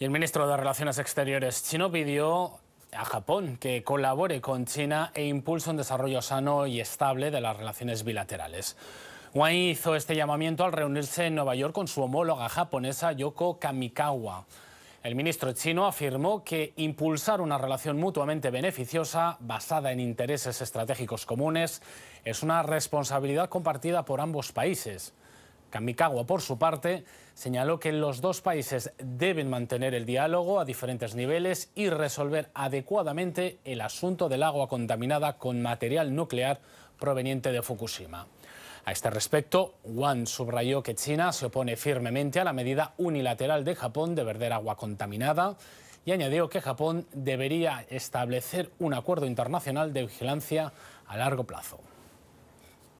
el ministro de Relaciones Exteriores chino pidió a Japón que colabore con China e impulse un desarrollo sano y estable de las relaciones bilaterales. Wang hizo este llamamiento al reunirse en Nueva York con su homóloga japonesa Yoko Kamikawa. El ministro chino afirmó que impulsar una relación mutuamente beneficiosa basada en intereses estratégicos comunes es una responsabilidad compartida por ambos países. Kamikawa, por su parte, señaló que los dos países deben mantener el diálogo a diferentes niveles y resolver adecuadamente el asunto del agua contaminada con material nuclear proveniente de Fukushima. A este respecto, Wang subrayó que China se opone firmemente a la medida unilateral de Japón de verder agua contaminada y añadió que Japón debería establecer un acuerdo internacional de vigilancia a largo plazo.